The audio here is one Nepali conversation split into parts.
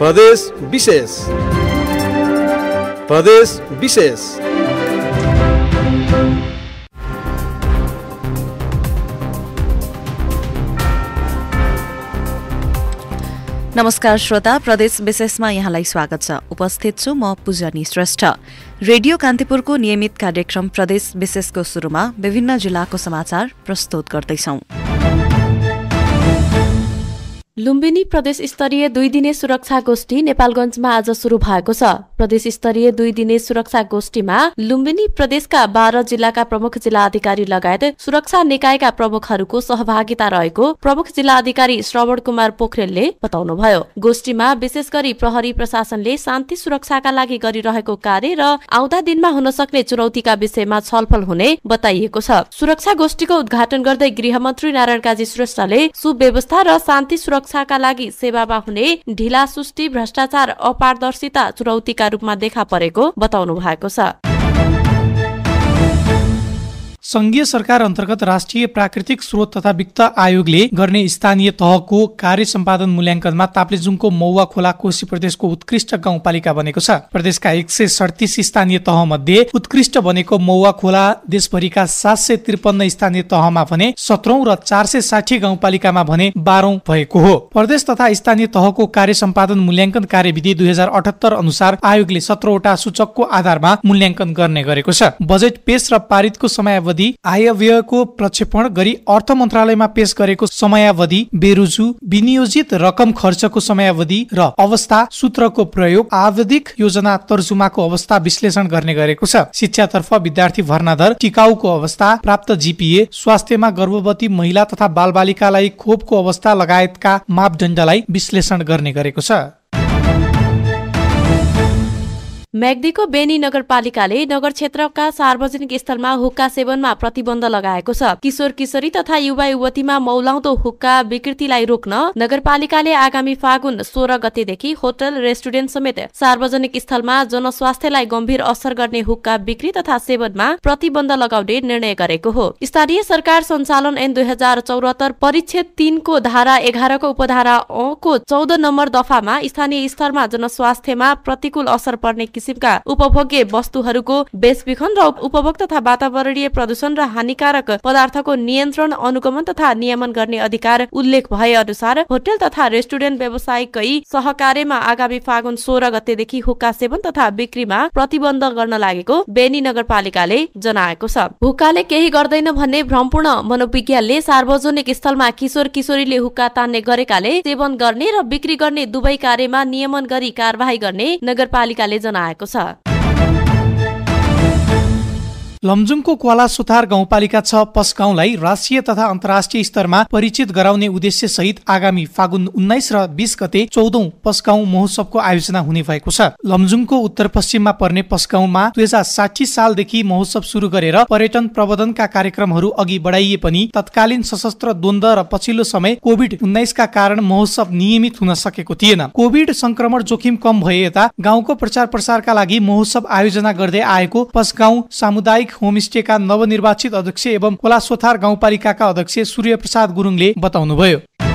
प्रदेश विशेष प्रदेश विशेष नमस्कार श्रोता प्रदेश विशेषमा यहाँलाई स्वागत छ उपस्थित छु म पूजनी श्रेष्ठ रेडियो कान्तिपुरको नियमित कार्यक्रम प्रदेश विशेषको सुरुमा विभिन्न जिल्लाको समाचार प्रस्तुत गर्दैछौं लुम्बिनी प्रदेश स्तरीय दुई दिने सुरक्षा गोष्ठी नेपालगञ्जमा आज सुरु भएको छ प्रदेश स्तरीय दुई दिने सुरक्षा गोष्ठीमा लुम्बिनी प्रदेशका बाह्र जिल्लाका प्रमुख जिल्ला अधिकारी लगायत सुरक्षा निकायका प्रमुखहरूको सहभागिता रहेको प्रमुख जिल्ला अधिकारी श्रवण कुमार पोखरेलले बताउनुभयो गोष्ठीमा विशेष गरी प्रहरी प्रशासनले शान्ति सुरक्षाका लागि गरिरहेको कार्य र आउँदा दिनमा हुन सक्ने चुनौतीका विषयमा छलफल हुने बताइएको छ सुरक्षा गोष्ठीको उद्घाटन गर्दै गृहमन्त्री नारायण काजी श्रेष्ठले सुव्यवस्था र शान्ति सुरक्षा सुरक्षाका लागि सेवामा हुने ढिलासुष्टि भ्रष्टाचार अपारदर्शिता चुनौतीका रूपमा देखा परेको बताउनु भएको छ संघीय सरकार अन्तर्गत राष्ट्रिय प्राकृतिक स्रोत तथा वित्त आयोगले गर्ने स्थानीय तहको कार्य सम्पादन मूल्याङ्कनमा ताप्लेजुङको मौवा खोला कोशी प्रदेशको उत्कृष्ट गाउँपालिका बनेको छ प्रदेशका एक सय सडतिस स्थानीय तह मध्ये उत्कृष्ट बनेको मौवा खोला देशभरिका सात सय त्रिपन्न स्थानीय तहमा भने सत्रौं र चार सय साठी गाउँपालिकामा भने बाह्रौं भएको हो प्रदेश तथा स्थानीय तहको कार्य सम्पादन मूल्याङ्कन कार्यविधि दुई हजार अठहत्तर अनुसार आयोगले सत्रवटा सूचकको आधारमा मूल्याङ्कन गर्ने गरेको छ बजेट पेश र पारितको समय समयावधि आयव्ययको प्रक्षेपण गरी अर्थ मन्त्रालयमा पेश गरेको समयावधि बेरुजु विनियोजित रकम खर्चको समयावधि र अवस्था सूत्रको प्रयोग आवधिक योजना तर्जुमाको अवस्था विश्लेषण गर्ने गरेको छ शिक्षातर्फ विद्यार्थी भर्ना दर टिकाउको अवस्था प्राप्त जिपिए स्वास्थ्यमा गर्भवती महिला तथा बालबालिकालाई खोपको अवस्था लगायतका मापदण्डलाई विश्लेषण गर्ने गरेको छ मेग्दीको बेनी नगरपालिकाले नगर क्षेत्रका सार्वजनिक स्थलमा हुक्का सेवनमा प्रतिबन्ध लगाएको छ किशोर किशोरी तथा युवा युवतीमा मौलाउँदो हुक्का विकृतिलाई रोक्न नगरपालिकाले आगामी फागुन सोह्र गतेदेखि होटल रेस्टुरेन्ट समेत सार्वजनिक स्थलमा जनस्वास्थ्यलाई गम्भीर असर गर्ने हुक्का बिक्री तथा सेवनमा प्रतिबन्ध लगाउने निर्णय गरेको हो स्थानीय सरकार सञ्चालन ऐन दुई हजार चौरात्तर परिच्छेद तीनको धारा एघारको उपधारा अको को चौध नम्बर दफामा स्थानीय स्तरमा जनस्वास्थ्यमा प्रतिकूल असर पर्ने किसिमका उपभोग्य वस्तुहरूको बेचबिखन र उपभोग तथा वातावरणीय प्रदूषण र हानिकारक पदार्थको नियन्त्रण अनुगमन तथा नियमन गर्ने अधिकार उल्लेख भए अनुसार होटल तथा रेस्टुरेन्ट व्यवसायकै सहकार्यमा आगामी फागुन सोह्र गतेदेखि हुक्का सेवन तथा बिक्रीमा प्रतिबन्ध गर्न लागेको बेनी नगरपालिकाले जनाएको छ हुक्काले केही गर्दैन भन्ने भ्रमपूर्ण मनोविज्ञानले सार्वजनिक स्थलमा किशोर किशोरीले हुक्का तान्ने गरेकाले सेवन गर्ने र बिक्री गर्ने दुवै कार्यमा नियमन गरी कारवाही गर्ने नगरपालिकाले जनाएको आएको छ लमजुङको क्वाला सुथार गाउँपालिका छ पस राष्ट्रिय तथा अन्तर्राष्ट्रिय स्तरमा परिचित गराउने उद्देश्य सहित आगामी फागुन उन्नाइस र बिस गते चौधौं पसगाउँ महोत्सवको आयोजना हुने भएको छ लमजुङको उत्तर पश्चिममा पर्ने पसगाउँमा दुई हजार साठी सालदेखि महोत्सव सुरु गरेर पर्यटन प्रबन्धनका कार्यक्रमहरू अघि बढाइए पनि तत्कालीन सशस्त्र द्वन्द र पछिल्लो समय कोविड उन्नाइसका कारण महोत्सव नियमित हुन सकेको थिएन कोविड संक्रमण जोखिम कम भए यता गाउँको प्रचार प्रसारका लागि महोत्सव आयोजना गर्दै आएको पसगाउँ सामुदायिक सामुदायिक होमस्टेका नवनिर्वाचित अध्यक्ष एवं कोलासोथार गाउँपालिकाका अध्यक्ष सूर्यप्रसाद गुरुङले बताउनुभयो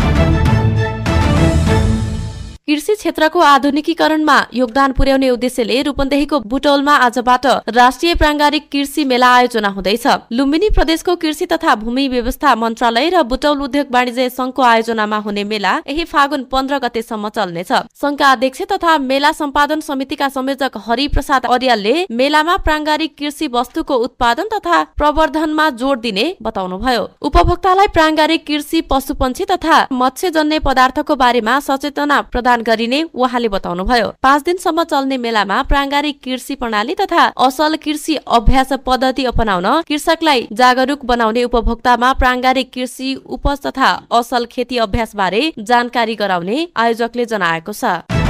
कृषि क्षेत्रको आधुनिकीकरणमा योगदान पुर्याउने उद्देश्यले रूपन्देहीको बुटौलमा आजबाट राष्ट्रिय प्राङ्गारिक कृषि मेला आयोजना हुँदैछ लुम्बिनी प्रदेशको कृषि तथा भूमि व्यवस्था मन्त्रालय र बुटौल उद्योग वाणिज्य संघको आयोजनामा हुने मेला यही फागुन पन्ध्र गतेसम्म चल्नेछ संघका अध्यक्ष तथा मेला सम्पादन समितिका संयोजक हरिप्रसाद अर्यालले मेलामा प्राङ्गारिक कृषि वस्तुको उत्पादन तथा प्रवर्धनमा जोड दिने बताउनुभयो उपभोक्तालाई प्राङ्गारिक कृषि पशुपन्छी तथा मत्स्यजन्य पदार्थको बारेमा सचेतना प्रदान प्रदान गरिने उहाँले बताउनुभयो पाँच दिनसम्म चल्ने मेलामा प्राङ्गारिक कृषि प्रणाली तथा असल कृषि अभ्यास पद्धति अपनाउन कृषकलाई जागरूक बनाउने उपभोक्तामा प्राङ्गारिक कृषि उपज तथा असल खेती अभ्यास बारे जानकारी गराउने आयोजकले जनाएको छ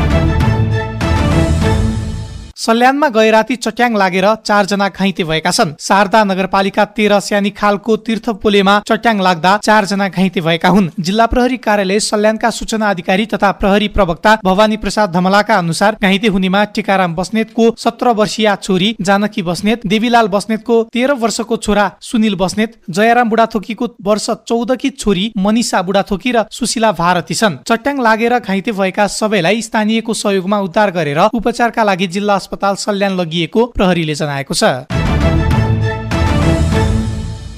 सल्यानमा गए राति चट्याङ लागेर चारजना घाइते भएका छन् शारदा नगरपालिका तेह्र स्यानी खालको तीर्थ पोलेमा चट्याङ लाग्दा चारजना घाइते भएका हुन् जिल्ला प्रहरी कार्यालय सल्यानका सूचना अधिकारी तथा प्रहरी प्रवक्ता भवानी प्रसाद धमलाका अनुसार घाइते हुनेमा टिकाराम बस्नेतको सत्र वर्षीय छोरी जानकी बस्नेत देवीलाल बस्नेतको तेह्र वर्षको छोरा सुनिल बस्नेत जयराम बुढाथोकीको वर्ष चौधकी छोरी मनिषा बुढाथोकी र सुशीला भारती छन् चट्याङ लागेर घाइते भएका सबैलाई स्थानीयको सहयोगमा उद्धार गरेर उपचारका लागि जिल्ला अस्पताल सल्यान लगिएको प्रहरीले जनाएको छ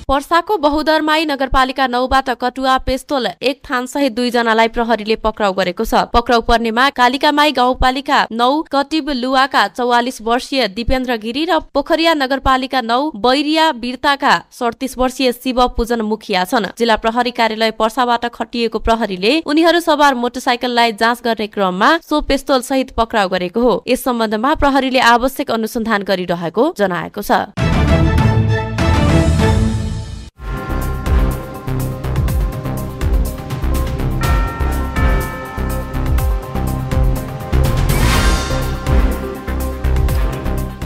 पर्साको बहुदरमाई नगरपालिका नौबाट कटुवा पेस्तोल एक थान थानसहित दुईजनालाई प्रहरीले पक्राउ गरेको छ पक्राउ पर्नेमा कालिकामाई गाउँपालिका नौ कटिब लुवाका चौवालिस वर्षीय दिपेन्द्र गिरी र पोखरिया नगरपालिका नौ बैरिया बिर्ताका सडतिस वर्षीय शिव पूजन मुखिया छन् जिल्ला प्रहरी कार्यालय पर्साबाट खटिएको प्रहरीले उनीहरू सवार मोटरसाइकललाई जाँच गर्ने क्रममा सो पेस्तोल सहित पक्राउ गरेको हो यस सम्बन्धमा प्रहरीले आवश्यक अनुसन्धान गरिरहेको जनाएको छ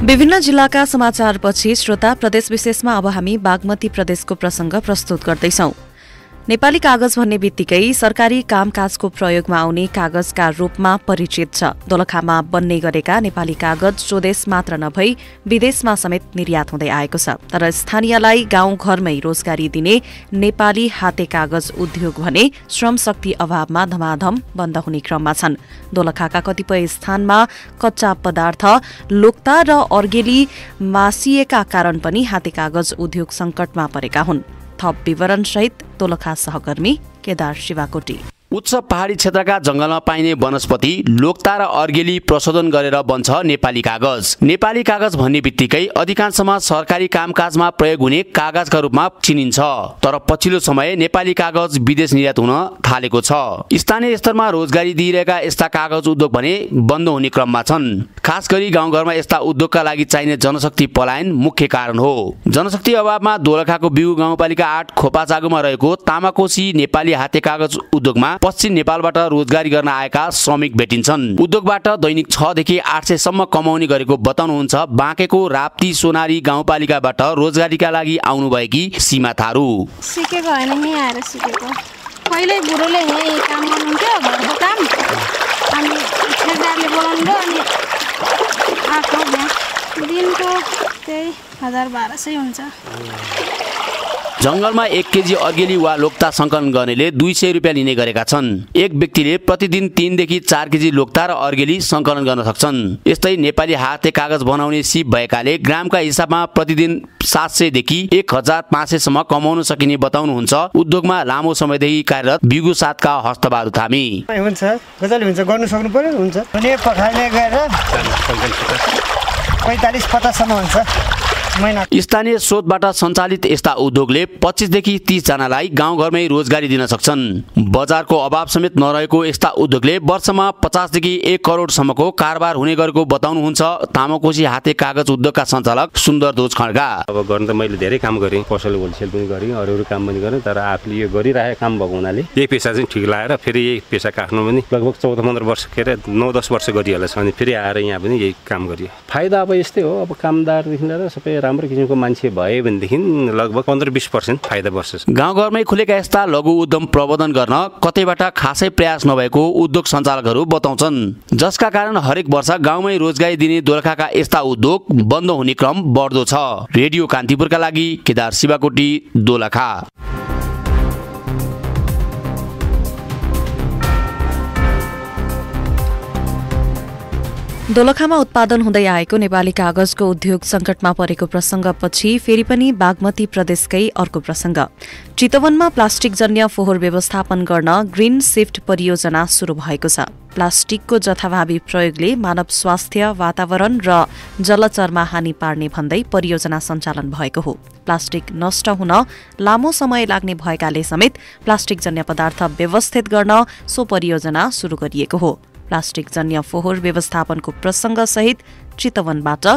विभिन्न जिल्लाका समाचारपछि श्रोता प्रदेश विशेषमा अब हामी बागमती प्रदेशको प्रसंग प्रस्तुत गर्दैछौं नेपाली कागज भन्ने बित्तिकै सरकारी कामकाजको प्रयोगमा आउने कागजका रूपमा परिचित छ दोलखामा बन्ने गरेका नेपाली कागज स्वदेश मात्र नभई विदेशमा समेत निर्यात हुँदै आएको छ तर स्थानीयलाई गाउँघरमै रोजगारी दिने नेपाली हाते कागज उद्योग भने श्रम शक्ति अभावमा धमाधम बन्द हुने क्रममा छन् दोलखाका कतिपय स्थानमा कच्चा पदार्थ लोक्ता र अर्गेली मासिएका कारण पनि हाते कागज उद्योग सङ्कटमा परेका हुन् थप विवरणसहित तोलखा सहकर्मी केदार शिवाकोटी उच्च पहाडी क्षेत्रका जङ्गलमा पाइने वनस्पति लोकता र अर्गेली प्रशोधन गरेर बन्छ नेपाली कागज नेपाली कागज भन्ने बित्तिकै अधिकांशमा सरकारी कामकाजमा प्रयोग हुने कागजका रूपमा चिनिन्छ तर पछिल्लो समय नेपाली कागज विदेश निर्यात हुन थालेको छ स्थानीय स्तरमा रोजगारी दिइरहेका यस्ता कागज उद्योग भने बन्द हुने क्रममा छन् खास गरी गाउँघरमा यस्ता उद्योगका लागि चाहिने जनशक्ति पलायन मुख्य कारण हो जनशक्ति अभावमा दोलखाको बिउ गाउँपालिका आठ खोपाचागुमा रहेको तामाकोशी नेपाली हाते कागज उद्योगमा पश्चिम नेपालबाट रोजगारी गर्न आएका श्रमिक भेटिन्छन् उद्योगबाट दैनिक छदेखि आठ सयसम्म कमाउने गरेको बताउनुहुन्छ बाँकेको राप्ती सोनारी गाउँपालिकाबाट रोजगारीका लागि आउनुभएकी सीमा थारू सिकेको होइन यहाँ आएर सिकेको पहिल्यै गुरुले यहीँ काम गर्नुहुन्थ्यो घरको काम अनि ठेकदारले बोलाउनु र अनि आएको दिनको त्यही हजार बाह्र सय हुन्छ जङ्गलमा एक केजी अर्गेली वा लोक्ता सङ्कलन गर्नेले दुई सय रुपियाँ लिने गरेका छन् एक व्यक्तिले प्रतिदिन तिनदेखि चार केजी लोक्ता र अर्गेली सङ्कलन गर्न सक्छन् यस्तै नेपाली हाते कागज बनाउने सिप भएकाले ग्रामका हिसाबमा प्रतिदिन सात सयदेखि एक हजार पाँच सयसम्म कमाउन सकिने बताउनुहुन्छ उद्योगमा लामो समयदेखि कार्यरत बिगु सातका हस्तबहादुर थामी हुन्छ गर्नु सक्नु पर्यो हुन्छ पैँतालिस पचाससम्म हुन्छ स्थानीय स्रोतबाट सञ्चालित यस्ता उद्योगले पच्चिसदेखि गाउँ गाउँघरमै रोजगारी दिन सक्छन् बजारको अभाव समेत नरहेको यस्ता उद्योगले वर्षमा पचासदेखि एक करोडसम्मको कारोबार हुने गरेको बताउनुहुन्छ तामाकोशी हाते कागज उद्योगका सञ्चालक सुन्दर ध्वज खड्का अब गर्नु त मैले धेरै काम गरेँ पसल होलसेल पनि गरेँ अरू अरू काम पनि गरेँ तर आफूले यो गरिरहेको काम भएको हुनाले यही पेसा चाहिँ ठिक लागेर फेरि यही पेसा काट्नु पनि लगभग चौध पन्ध्र वर्ष के अरे नौ दस वर्ष गरिहाल्छ अनि फेरि आएर यहाँ पनि यही काम गरियो फाइदा अब यस्तै हो अब कामदारदेखि लिएर सबै राम्रो किसिमको मान्छे भए भनेदेखि लगभग पन्ध्र बिस पर्सेन्ट फाइदा बस्छ गाउँघरमै खुलेका यस्ता लघु उद्यम प्रबन्धन गर्न कतैबाट खासै प्रयास नभएको उद्योग सञ्चालकहरू बताउँछन् जसका कारण हरेक वर्ष गाउँमै रोजगारी दिने दोलखाका यस्ता उद्योग बन्द हुने क्रम बढ्दो छ रेडियो कान्तिपुरका लागि केदार शिवाकोटी दोलखा दोलखामा उत्पादन हुँदै आएको नेपाली कागजको उद्योग संकटमा परेको प्रसंगपछि फेरि पनि बागमती प्रदेशकै अर्को प्रसंग चितवनमा प्लास्टिकजन्य फोहोर व्यवस्थापन गर्न ग्रीन सिफ्ट परियोजना सुरु भएको छ प्लास्टिकको जथाभावी प्रयोगले मानव स्वास्थ्य वातावरण र जलचरमा हानि पार्ने भन्दै परियोजना सञ्चालन भएको हो प्लास्टिक नष्ट हुन लामो समय लाग्ने भएकाले समेत प्लास्टिकजन्य पदार्थ व्यवस्थित गर्न सो परियोजना सुरु गरिएको हो प्लास्टिकजन्य फोहोर व्यवस्थापनको प्रसङ्गसहित चितवनबाट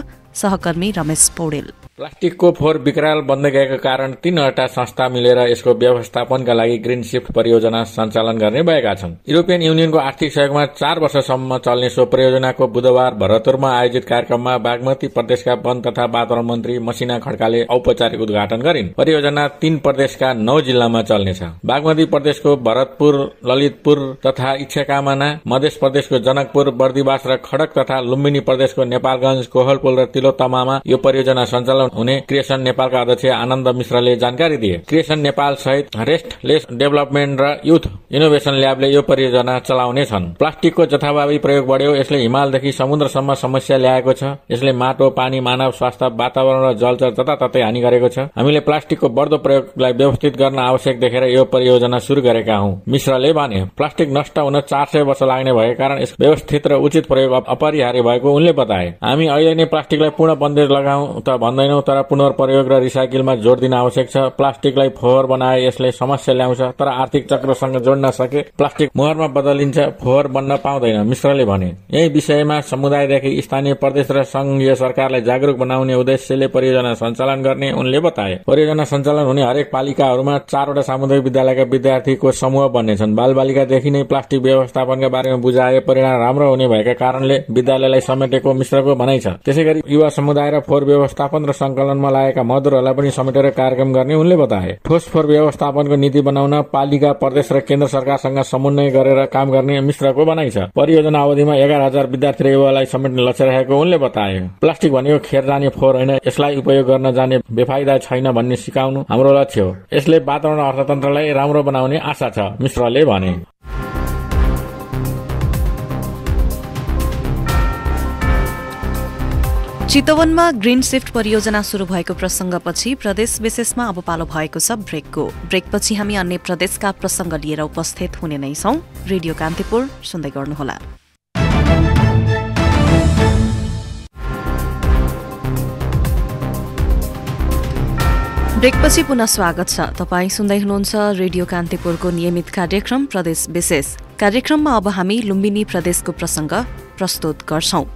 सहकर्मी रमेश पौडेल प्लास्टिकको फोहोर विकराल बन्दै गएको कारण तीनवटा संस्था मिलेर यसको व्यवस्थापनका लागि ग्रीन सिफ्ट परियोजना सञ्चालन गर्ने भएका छन् युरोपियन युनियनको आर्थिक सहयोगमा चार वर्षसम्म चल्ने सो परियोजनाको बुधबार भरतपुरमा आयोजित कार्यक्रममा बागमती प्रदेशका वन तथा वातावरण मन्त्री मसिना खड्काले औपचारिक उद्घाटन गरिन् परियोजना तीन प्रदेशका नौ जिल्लामा चल्नेछ बागमती प्रदेशको भरतपुर ललितपुर तथा इच्छाकामाना मध्य प्रदेशको जनकपुर बर्दिवास र खडक तथा लुम्बिनी प्रदेशको नेपालगंज कोहलपुर र तिलोतमामा यो परियोजना सञ्चालन हुने क्रिएसन नेपालका अध्यक्ष आनन्द मिश्रले जानकारी दिए क्रिएसन नेपाल सहित रेस्टलेस डेभलपमेन्ट र युथ इनोभेसन ल्याबले यो परियोजना चलाउने छन् प्लास्टिकको जथाभावी प्रयोग बढ्यो यसले हिमालदेखि समुद्रसम्म समस्या ल्याएको छ यसले माटो पानी मानव स्वास्थ्य वातावरण र जलचर जताततै हानि गरेको छ हामीले प्लास्टिकको बढ्दो प्रयोगलाई व्यवस्थित गर्न आवश्यक देखेर यो परियोजना शुरू गरेका हौ मिश्रले भने प्लास्टिक नष्ट हुन चार सय वर्ष लाग्ने भए कारण यस व्यवस्थित र उचित प्रयोग अपरिहार्य भएको उनले बताए हामी अहिले नै प्लास्टिकलाई पूर्ण बन्देज लगाऊ त भन्दैन छैनौँ तर पुनर्प्रयोग र रिसाइकलमा जोड दिन आवश्यक छ प्लास्टिकलाई फोहोर बनाए यसले समस्या ल्याउँछ तर आर्थिक चक्रसँग जोड्न सके प्लास्टिक मोहरमा बदलिन्छ फोहोर बन्न पाउँदैन मिश्रले भने यही विषयमा समुदायदेखि स्थानीय प्रदेश र संघीय सरकारलाई जागरूक बनाउने उद्देश्यले परियोजना सञ्चालन गर्ने उनले बताए परियोजना सञ्चालन हुने हरेक पालिकाहरूमा चारवटा सामुदायिक विद्यालयका विद्यार्थीको समूह बन्नेछन् बालबालिकादेखि नै प्लास्टिक व्यवस्थापनका बारेमा बुझाए परिणाम राम्रो हुने भएका कारणले विद्यालयलाई समेटेको मिश्रको भनाइ छ त्यसै गरी युवा समुदाय र फोहोर व्यवस्थापन र संकलनमा लागेका मजदुरहरूलाई पनि समेटेर कार्यक्रम गर्ने उनले बताए ठोस फोहोर व्यवस्थापनको नीति बनाउन पालिका प्रदेश र केन्द्र सरकारसँग समन्वय गरेर काम गर्ने मिश्रको भनाइ छ परियोजना अवधिमा एघार हजार विद्यार्थी र युवालाई समेट्ने लक्ष्य राखेको उनले बताए प्लास्टिक भनेको खेर जाने फोहोर होइन यसलाई उपयोग गर्न जाने बेफाइदा छैन भन्ने सिकाउनु हाम्रो लक्ष्य हो यसले वातावरण अर्थतन्त्रलाई राम्रो बनाउने आशा छ मिश्रले भने चितवनमा ग्रीन सिफ्ट परियोजना सुरु भएको प्रसङ्गपछि प्रदेश विशेषमा अब पालो भएको छ ब्रेकको ब्रेकपछि हामी अन्य प्रदेशका प्रसङ्ग लिएर उपस्थित हुने नै छौँ रेडियो कान्तिपुर सुन्दै गर्नुहोला ब्रेकपछि पुनः स्वागत छ तपाईँ सुन्दै हुनुहुन्छ रेडियो कान्तिपुरको नियमित कार्यक्रम प्रदेश विशेष कार्यक्रममा अब हामी लुम्बिनी प्रदेशको प्रसङ्ग प्रस्तुत गर्छौं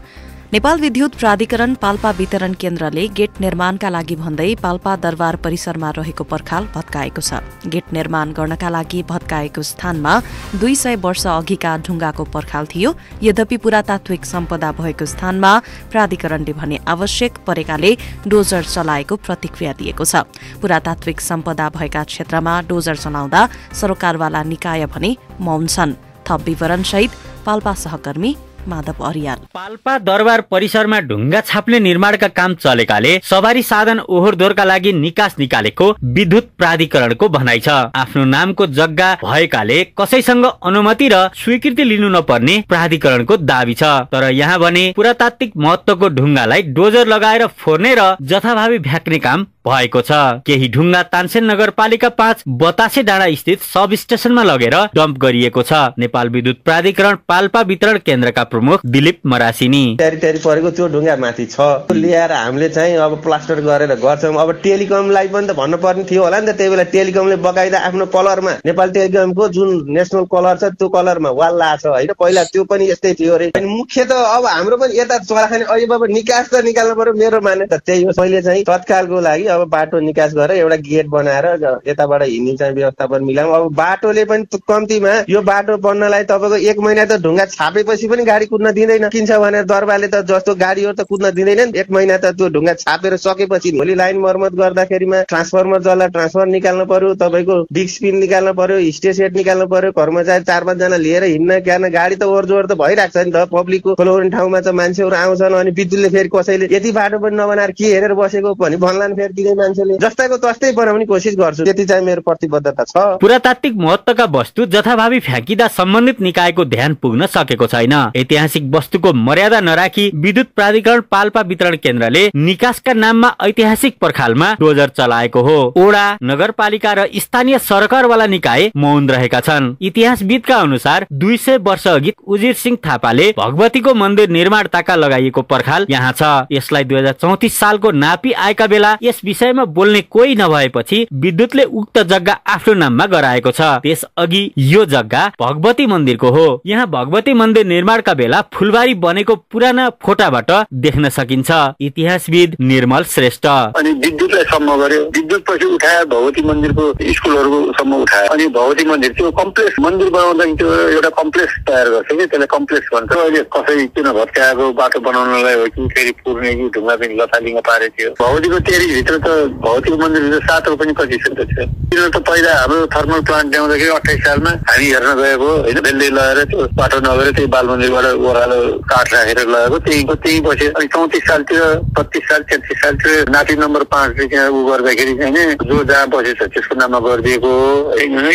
नेपाल विद्युत प्राधिकरण पाल्पा वितरण केन्द्रले गेट निर्माणका लागि भन्दै पाल्पा दरबार परिसरमा रहेको पर्खाल भत्काएको छ गेट निर्माण गर्नका लागि भत्काएको स्थानमा दुई सय वर्ष अघिका ढुङ्गाको पर्खाल थियो यद्यपि पुरातात्विक सम्पदा भएको स्थानमा प्राधिकरणले भने आवश्यक परेकाले डोजर चलाएको प्रतिक्रिया दिएको छ पुरातात्विक सम्पदा भएका क्षेत्रमा डोजर चलाउँदा सरकारवाला निकाय भने मौन छन् थप विवरणसहित पाल्पा सहकर्मी माधव अरियाल पाल्पा दरबार परिसरमा ढुङ्गा छाप्ने निर्माणका काम चलेकाले सवारी साधन ओहोर दोहोरका लागि निकास निकालेको विद्युत प्राधिकरणको भनाइ छ आफ्नो नामको जग्गा भएकाले कसैसँग अनुमति र स्वीकृति लिनु नपर्ने प्राधिकरणको दावी छ तर यहाँ भने पुरातात्विक महत्वको ढुङ्गालाई डोजर लगाएर फोर्ने र जथाभावी भ्याक्ने काम भएको छ केही ढुङ्गा तानसेन नगरपालिका पाँच बतासे डाँडा स्थित सब स्टेसनमा लगेर डम्प गरिएको छ नेपाल विद्युत प्राधिकरण पाल्पा वितरण केन्द्रका प्रमुख दिलीप मरासिनी तयारी तयारी परेको त्यो ढुङ्गा माथि छ ल्याएर हामीले चाहिँ अब प्लास्टर गरेर गर्छौँ अब टेलिकमलाई पनि त भन्नुपर्ने थियो होला नि त त्यही बेला टेलिकमले बगाइदा आफ्नो कलरमा नेपाल टेलिकमको जुन नेसनल कलर छ त्यो कलरमा वाल लाछ होइन पहिला त्यो पनि यस्तै थियो अरे अनि मुख्य त अब हाम्रो पनि यता चलाखाने अहिले अब निकास त निकाल्नु पर्यो मेरो मान्यता त्यही हो मैले चाहिँ तत्कालको लागि अब बाटो निकास गरेर एउटा गेट बनाएर यताबाट हिँड्ने चाहिँ व्यवस्थापन मिलाउँ अब बाटोले पनि कम्तीमा यो बाटो बन्नलाई तपाईँको एक महिना त ढुङ्गा छापेपछि पनि गाडी कुद्न दिँदैन किन्छ भनेर दरबारले त जस्तो गाडीहरू त कुद्न दिँदैन एक महिना त त्यो ढुङ्गा छापेर सकेपछि भोलि लाइन मर्मत गर्दाखेरिमा ट्रान्सफर्मर जल्ला ट्रान्सफर निकाल्नु पर्यो तपाईँको डिस्क स्पिन निकाल्नु पर्यो स्टे सेट निकाल्नु पर्यो कर्मचारी चार पाँचजना लिएर हिँड्न क्या गाडी त जोर त भइरहेको छ नि त पब्लिकको खोलोर्ने ठाउँमा त मान्छेहरू आउँछन् अनि विद्युतले फेरि कसैले यति बाटो पनि नबनाएर के हेरेर बसेको भने भन्लान् फेरि चाहिँ मान्छेले जस्ताको तस्तै बनाउने कोसिस गर्छु त्यति चाहिँ मेरो प्रतिबद्धता छ पुरातात्विक महत्वका वस्तु जथाभावी फ्याँकिँदा सम्बन्धित निकायको ध्यान पुग्न सकेको छैन ऐतिहासिक वस्तुको मर्यादा नराखी विद्युत प्राधिकरण पाल्पा वितरण केन्द्रले निकासका नाममा ऐतिहासिक पर्खालमा डोजर चलाएको हो ओडा नगरपालिका र स्थानीय सरकारवाला निकाय मौन रहेका छन् इतिहासविदका अनुसार दुई सय वर्ष अघि उजिर सिंह थापाले भगवतीको मन्दिर निर्माण ताका लगाइएको पर्खाल यहाँ छ यसलाई दुई सालको नापी आएका बेला यस विषयमा बोल्ने कोही नभएपछि विद्युतले उक्त जग्गा आफ्नो नाममा गराएको छ त्यस अघि यो जग्गा भगवती मन्दिरको हो यहाँ भगवती मन्दिर निर्माणका बेला फुलबारी बनेको पुराना फोटाबाट देख्न सकिन्छ इतिहासविद निर्मल श्रेष्ठ अनि विद्युतलाई सम्म गर्यो विद्युत पछि उठायो भगवती मन्दिरको स्कुलहरूको सम्म उठायो अनि भगवती मन्दिर त्यो कम्प्लेक्स मन्दिर बनाउँदा त्यो एउटा कम्प्लेक्स तयार गर्छ कि त्यसलाई कम्प्लेक्स भन्छ अहिले कसै किन भत्काएको बाटो बनाउनलाई हो कि फेरि पुर्ने कि ढुङ्गा पनि लथालिङ्ग पारेको थियो भगवतीको तेरीभित्र किन त भौतिक मन्दिर सात पनि कति छ किन त पहिला हाम्रो थर्मल प्लान्ट ल्याउँदाखेरि अठाइस सालमा हामी हेर्न गएको होइन बेलुकी लगेर त्यो बाटो नगएर त्यही बाल मन्दिरबाट ओह्रालो काठ राखेर लगेको त्यहीँको त्यहीँ पछि अनि चौतिस सालतिर बत्तिस साल तेत्तिस सालतिर नाति नम्बर पाँचले त्यहाँ उ गर्दाखेरि चाहिँ जो जहाँ बसेछ त्यसको नाममा गरिदिएको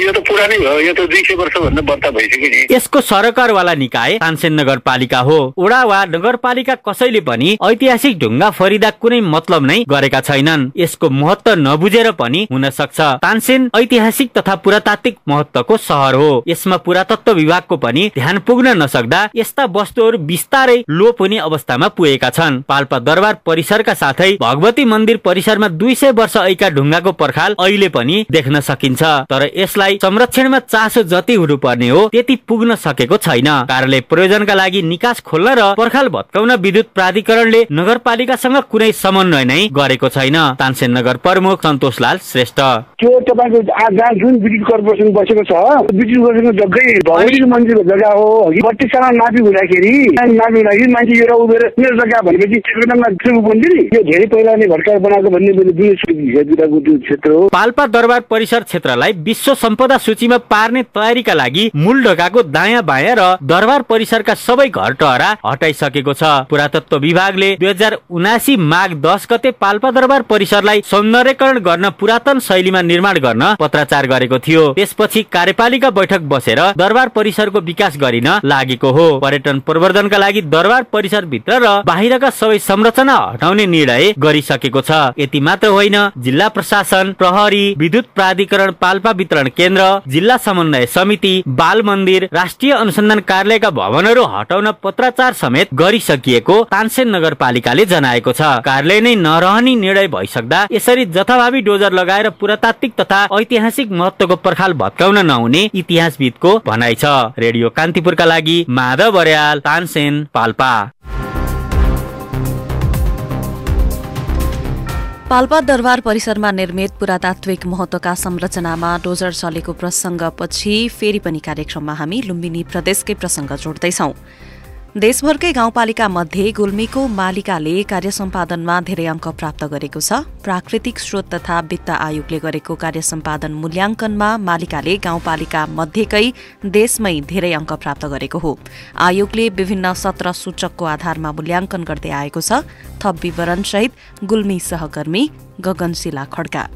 यो त पुरानै भयो यो त दुई सय वर्षभन्दा बत्ता भइसक्यो नि यसको सरकारवाला निकाय तानसेन नगरपालिका हो ओडा वा नगरपालिका कसैले पनि ऐतिहासिक ढुङ्गा फरिदा कुनै मतलब नै गरेका छैनन् यसको महत्व नबुझेर पनि हुन सक्छ तानसेन ऐतिहासिक तथा पुरातात्विक महत्वको सहर हो यसमा पुरातत्व विभागको पनि ध्यान पुग्न नसक्दा यस्ता वस्तुहरू बिस्तारै लोप हुने अवस्थामा पुगेका छन् पाल्पा दरबार परिसरका साथै भगवती मन्दिर परिसरमा दुई सय वर्ष ऐका ढुङ्गाको पर्खाल अहिले पनि देख्न सकिन्छ तर यसलाई संरक्षणमा चासो जति हुनुपर्ने हो त्यति पुग्न सकेको छैन कार्यालय प्रयोजनका लागि निकास खोल्न र पर्खाल भत्काउन विद्युत प्राधिकरणले नगरपालिकासँग कुनै समन्वय नै गरेको छैन तानसेन नगर प्रमुख सन्तोष लाल श्रेष्ठ त्यो तपाईँको जहाँ जुन ब्रिटिस कर्पोरेसन बसेको छ ब्रिटिस कर्पोरेसनको जग्गै भगवतीको मन्दिरको जग्गा हो बत्तिस सालमा नापी हुँदाखेरि नापी हुँदाखेरि मान्छे एउटा उभिएर मेरो जग्गा भनेपछि एकदम मन्दिर यो धेरै पहिला नै भट्कार बनाएको भन्ने मैले दुई क्षेत्र हो पाल्पा दरबार परिसर क्षेत्रलाई विश्व सम्पदा सूचीमा पार्ने तयारीका लागि मूल ढोकाको दायाँ बायाँ र दरबार परिसरका सबै घर टहरा हटाइसकेको छ पुरातत्व विभागले दुई हजार उनासी माघ दस गते पाल्पा दरबार परिसर परिसरलाई सौन्दर्यकरण गर्न पुरातन शैलीमा निर्माण गर्न पत्राचार गरेको थियो त्यसपछि कार्यपालिका बैठक बसेर दरबार परिसरको विकास गरिन लागेको हो पर्यटन प्रवर्धनका लागि दरबार परिसर भित्र र बाहिरका सबै संरचना हटाउने निर्णय गरिसकेको छ यति मात्र होइन जिल्ला प्रशासन प्रहरी विद्युत प्राधिकरण पाल्पा वितरण केन्द्र जिल्ला समन्वय समिति बाल मन्दिर राष्ट्रिय अनुसन्धान कार्यालयका भवनहरू हटाउन पत्राचार समेत गरिसकिएको तानसेन नगरपालिकाले जनाएको छ कार्यालय नै नरहने निर्णय भइसक्यो सक्दा यसरी जथाभावी डोजर लगाएर पुरातात्विक तथा ऐतिहासिक महत्वको पर्खाल भत्काउन नहुने इतिहासविदको भनाइ छ रेडियो कान्तिपुरका लागि माधव अर्याल तानसेन पाल्पा पाल्पा दरबार परिसरमा निर्मित पुरातात्विक महत्वका संरचनामा डोजर चलेको प्रसंगपछि फेरि पनि कार्यक्रममा हामी लुम्बिनी प्रदेशकै प्रसंग जोड्दैछौं देशभरकै गाउँपालिका मध्ये गुल्मीको मालिकाले कार्य सम्पादनमा धेरै अङ्क प्राप्त गरेको छ प्राकृतिक स्रोत तथा वित्त आयोगले गरेको कार्य सम्पादन मूल्याङ्कनमा मालिकाले गाउँपालिका मध्येकै देशमै धेरै अङ्क प्राप्त गरेको हो आयोगले विभिन्न सत्र सूचकको आधारमा मूल्याङ्कन गर्दै आएको छ थप विवरणसहित गुल्मी सहकर्मी गगनशिला खड्का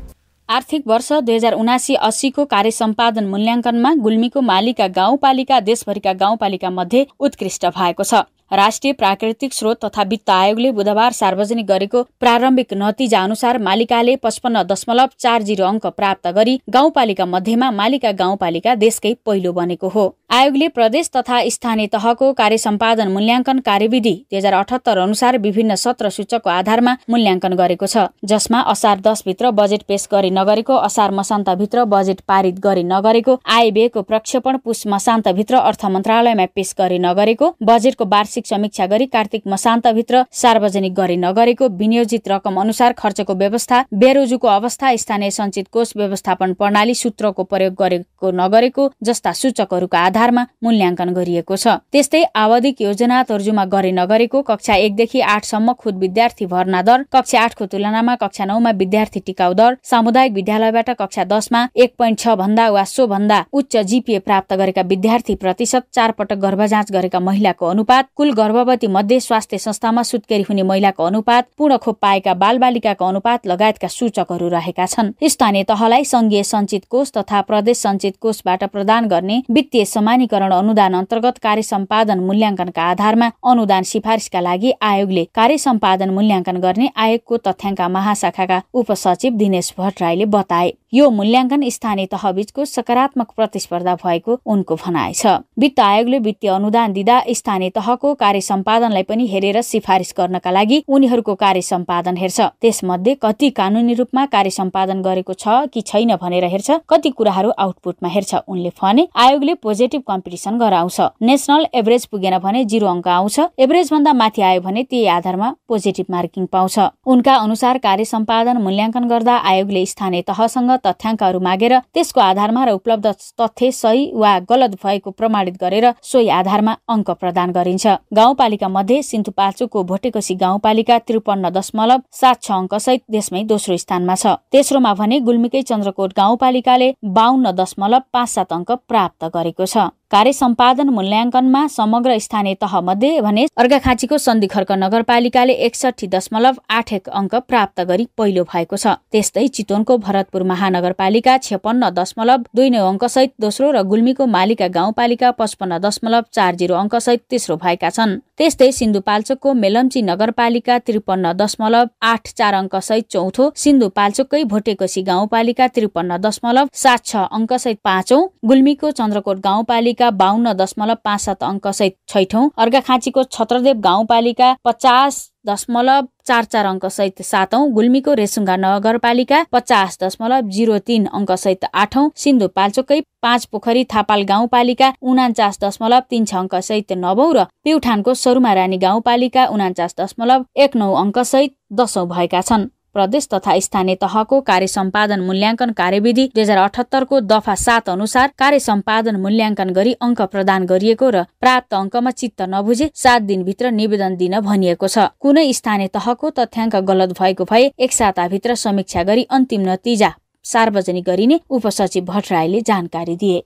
आर्थिक वर्ष दुई हजार उनासी अस्सीको कार्य सम्पादन मूल्याङ्कनमा गुल्मीको मालिका गाउँपालिका देशभरिका गाउँपालिका मध्ये उत्कृष्ट भएको छ राष्ट्रिय प्राकृतिक स्रोत तथा वित्त आयोगले बुधबार सार्वजनिक गरेको प्रारम्भिक नतिजा अनुसार मालिकाले पचपन्न दशमलव चार जिरो अङ्क प्राप्त गरी गाउँपालिका मध्येमा मालिका गाउँपालिका देशकै पहिलो बनेको हो आयोगले प्रदेश तथा स्थानीय तहको कार्य सम्पादन मूल्याङ्कन कार्यविधि दुई हजार अठहत्तर अनुसार विभिन्न सत्र सूचकको आधारमा मूल्याङ्कन गरेको छ जसमा असार दसभित्र बजेट पेश गरी नगरेको असार मसान्तभित्र बजेट पारित गरी नगरेको आय व्ययको प्रक्षेपण पुष मसान्तभित्र अर्थ मन्त्रालयमा पेश गरी नगरेको बजेटको वार्षिक वार्षिक समीक्षा गरी कार्तिक मसान्तभित्र सार्वजनिक गरी नगरेको विनियोजित रकम अनुसार खर्चको व्यवस्था बेरोजुको अवस्था स्थानीय सञ्चित कोष व्यवस्थापन प्रणाली सूत्रको प्रयोग गरेको नगरेको जस्ता सूचकहरूका आधारमा मूल्याङ्कन गरिएको छ त्यस्तै आवधिक योजना तर्जुमा गरे नगरेको कक्षा एकदेखि आठसम्म खुद विद्यार्थी भर्ना दर कक्षा आठको तुलनामा कक्षा नौमा विद्यार्थी टिकाउ दर सामुदायिक विद्यालयबाट कक्षा दसमा एक पोइन्ट छ भन्दा वा सो भन्दा उच्च जीपीए प्राप्त गरेका विद्यार्थी प्रतिशत चार पटक गर्भ जाँच गरेका महिलाको अनुपात कुल गर्भवती मध्ये स्वास्थ्य संस्थामा सुत्केरी हुने महिलाको अनुपात पूर्ण खोप पाएका बालबालिकाको अनुपात लगायतका सूचकहरू रहेका छन् स्थानीय तहलाई संघीय सञ्चित कोष तथा प्रदेश सञ्चित कोषबाट प्रदान गर्ने वित्तीय समानीकरण अनुदान अन्तर्गत कार्य सम्पादन मूल्याङ्कनका आधारमा अनुदान सिफारिसका लागि आयोगले कार्य सम्पादन मूल्याङ्कन गर्ने आयोगको तथ्याङ्क महाशाखाका उपसचिव दिनेश भट्टराईले बताए यो मूल्याङ्कन स्थानीय तहबीचको सकारात्मक प्रतिस्पर्धा भएको उनको भनाइ छ वित्त आयोगले वित्तीय अनुदान दिँदा स्थानीय तहको कार्य सम्पादनलाई पनि हेरेर सिफारिस गर्नका लागि उनीहरूको कार्य सम्पादन हेर्छ त्यसमध्ये कति कानुनी रूपमा कार्य सम्पादन गरेको छ कि छैन भनेर हेर्छ कति कुराहरू आउटपुटमा हेर्छ उनले भने आयोगले पोजिटिभ कम्पिटिसन गराउँछ नेसनल एभरेज पुगेन भने जिरो अङ्क आउँछ एभरेज भन्दा माथि आयो भने त्यही आधारमा पोजिटिभ मार्किङ पाउँछ उनका अनुसार कार्य सम्पादन मूल्याङ्कन गर्दा आयोगले स्थानीय तहसँग तथ्याङ्कहरू मागेर त्यसको आधारमा र उपलब्ध तथ्य सही वा गलत भएको प्रमाणित गरेर सोही आधारमा अङ्क प्रदान गरिन्छ गाउँपालिका मध्ये सिन्धुपाल्चोकको भोटेकोसी गाउँपालिका त्रिपन्न दशमलव सात छ अङ्कसहित देशमै दोस्रो स्थानमा छ तेस्रोमा भने गुल्मीकै चन्द्रकोट गाउँपालिकाले बाहन्न दशमलव पाँच सात अङ्क प्राप्त गरेको छ कार्य सम्पादन मूल्याङ्कनमा समग्र स्थानीय तहमध्ये भने अर्घाखाँचीको सन्धिखर्क नगरपालिकाले एकसठी दशमलव आठ एक अङ्क प्राप्त गरी पहिलो भएको छ त्यस्तै चितवनको भरतपुर महानगरपालिका छेपन्न दशमलव दुई नौ अङ्कसहित दोस्रो र गुल्मीको मालिका गाउँपालिका पचपन्न दशमलव चार जिरो अङ्कसहित तेस्रो भएका छन् त्यस्तै सिन्धुपाल्चोकको मेलम्ची नगरपालिका त्रिपन्न दशमलव आठ चार अङ्कसहित चौथो सिन्धुपाल्चोकै भोटेकोसी गाउँपालिका त्रिपन्न दशमलव सात छ अङ्कसहित पाँचौं गुल्मीको चन्द्रकोट गाउँपालिका गाउँपालिका बाहन्न दशमलव पाँच सात अङ्कसहित छैठौँ अर्घाखाँचीको छत्रदेव गाउँपालिका पचास दशमलव चार चार अङ्कसहित सातौँ गुल्मीको रेसुङ्गा नगरपालिका पचास दशमलव जिरो तिन अङ्कसहित आठौँ सिन्धुपाल्चोकै पाँच पोखरी थापाल गाउँपालिका उनान्चास दशमलव तिन छ अङ्कसहित नवौँ र प्युठानको सरुमा रानी गाउँपालिका उनान्चास दशमलव एक नौ अङ्कसहित दसौँ भएका छन् प्रदेश तथा स्थानीय तहको कार्य सम्पादन मूल्याङ्कन कार्यविधि दुई हजार अठहत्तरको दफा सात अनुसार कार्य सम्पादन मूल्याङ्कन गरी अङ्क प्रदान गरिएको र प्राप्त अङ्कमा चित्त नबुझे सात दिनभित्र निवेदन दिन भनिएको छ कुनै स्थानीय तहको तथ्याङ्क गलत भएको भए एक साताभित्र समीक्षा गरी अन्तिम नतिजा सार्वजनिक गरिने उपसचिव भट्टराईले जानकारी दिए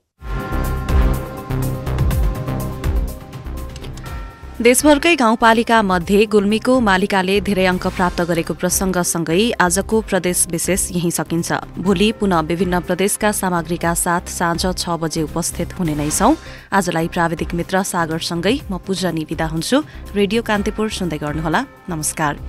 देशभरकै गाउँपालिका मध्ये गुल्मीको मालिकाले धेरै अङ्क प्राप्त गरेको प्रसंगसँगै आजको प्रदेश विशेष यही सकिन्छ भोलि पुनः विभिन्न प्रदेशका सामग्रीका साथ साँझ छ बजे उपस्थित हुने नै छौ आजलाई प्राविधिक मित्र सागरसँगै म पूजनी विदा हुन्छु रेडियो कान्तिपुर सुन्दै गर्नुहोला नमस्कार